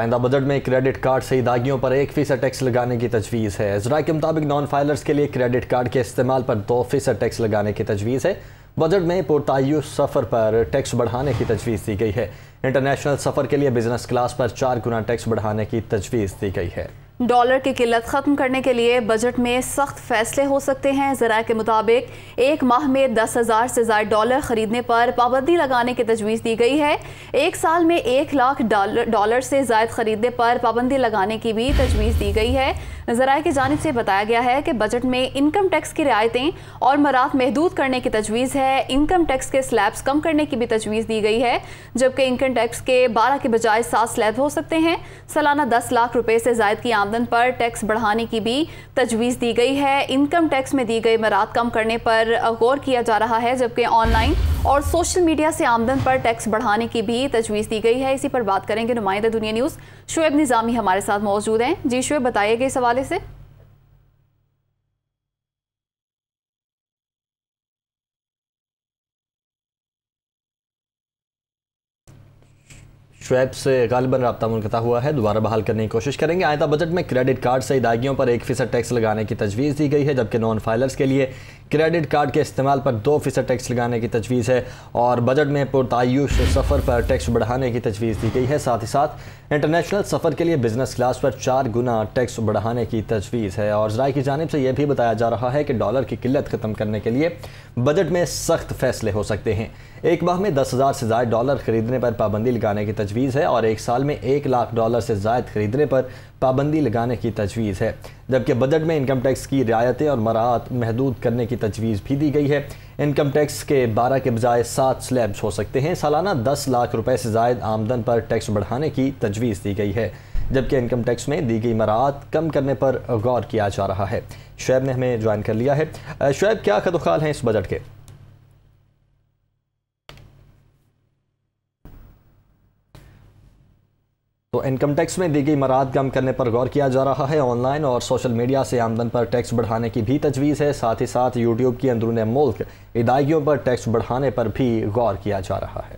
आइंदा बजट में credit card से दागियों पर एक फीसद टैक्स लगाने की तजवीज़ है इसरा के मुताबिक नॉन फाइलर्स के लिए क्रेडिट कार्ड के इस्तेमाल पर दो फीसद टैक्स लगाने की तजवीज़ है बजट में पुरतायु सफ़र पर टैक्स बढ़ाने की तजवीज़ दी गई है इंटरनेशनल सफ़र के लिए बिजनेस क्लास पर चार गुना टैक्स बढ़ाने की तजवीज़ दी गई है डॉलर की किल्लत खत्म करने के लिए बजट में सख्त फैसले हो सकते हैं जरा के मुताबिक एक माह में दस हज़ार से ज़ायद डॉलर खरीदने पर पाबंदी लगाने की तजवीज़ दी गई है एक साल में एक लाख डॉलर डॉलर से जायद खरीदने पर पाबंदी लगाने की भी तजवीज़ दी गई है जरा की जानब से बताया गया है कि बजट में इनकम टैक्स की रियायतें और मरात महदूद करने की तजवीज़ है इनकम टैक्स के स्लैब्स कम करने की भी तजवीज़ दी गई है जबकि इनकम टैक्स के बारह के बजाय सात स्लैब हो सकते हैं सालाना दस लाख रुपये से जायद की आमदनी आमदन पर टैक्स बढ़ाने की भी तजवीज़ दी गई है इनकम टैक्स में दी गई मराद कम करने पर गौर किया जा रहा है जबकि ऑनलाइन और सोशल मीडिया से आमदन पर टैक्स बढ़ाने की भी तजवीज़ दी गई है इसी पर बात करेंगे नुमाइंदा दुनिया न्यूज़ शुएब निज़ामी हमारे साथ मौजूद हैं जी शुएब बताइए इस हवाले से श्वेब से गालबन रबता मुनता हुआ है दोबारा बहाल करने की कोशिश करेंगे आयदा बजट में क्रेडिट कार्ड से अदायगियों पर एक फ़ीसद टैक्स लगाने की तजवीज़ दी गई है जबकि नॉन फाइलर्स के लिए क्रेडिट कार्ड के इस्तेमाल पर दो फ़ीसद टैक्स लगाने की तजवीज़ है और बजट में पुरतायुश सफ़र पर टैक्स बढ़ाने की तजवीज़ दी गई है साथ ही साथ इंटरनेशनल सफ़र के लिए बिजनेस क्लास पर चार गुना टैक्स बढ़ाने की तजवीज़ है और ज़रा की जानब से यह भी बताया जा रहा है कि डॉलर की किल्लत ख़त्म करने के लिए बजट में सख्त फैसले हो सकते हैं एक माह में दस हज़ार से ज्यादा डॉलर खरीदने पर पाबंदी लगाने की तजवीज़ तजवीज़ है और एक साल में एक लाख डॉलर से जायद खरीदने पर पाबंदी लगाने की तजवीज़ है जबकि बजट में इनकम टैक्स की रियायतें और मराहत महदूद करने की तजवीज़ भी दी गई है इनकम टैक्स के बारह के बजाय सात स्लैब्स हो सकते हैं सालाना दस लाख रुपये से जायद आमदन पर टैक्स बढ़ाने की तजवीज़ दी गई है जबकि इनकम टैक्स में दी गई मराहत कम करने पर गौर किया जा रहा है शुैब ने हमें ज्वाइन कर लिया है शुैब क्या खदोखाल हैं इस बजट के तो इनकम टैक्स में दी गई मराद कम करने पर गौर किया जा रहा है ऑनलाइन और सोशल मीडिया से आमदन पर टैक्स बढ़ाने की भी तजवीज़ है साथ ही साथ यूट्यूब की अंदरून मुल्क अदायगियों पर टैक्स बढ़ाने पर भी गौर किया जा रहा है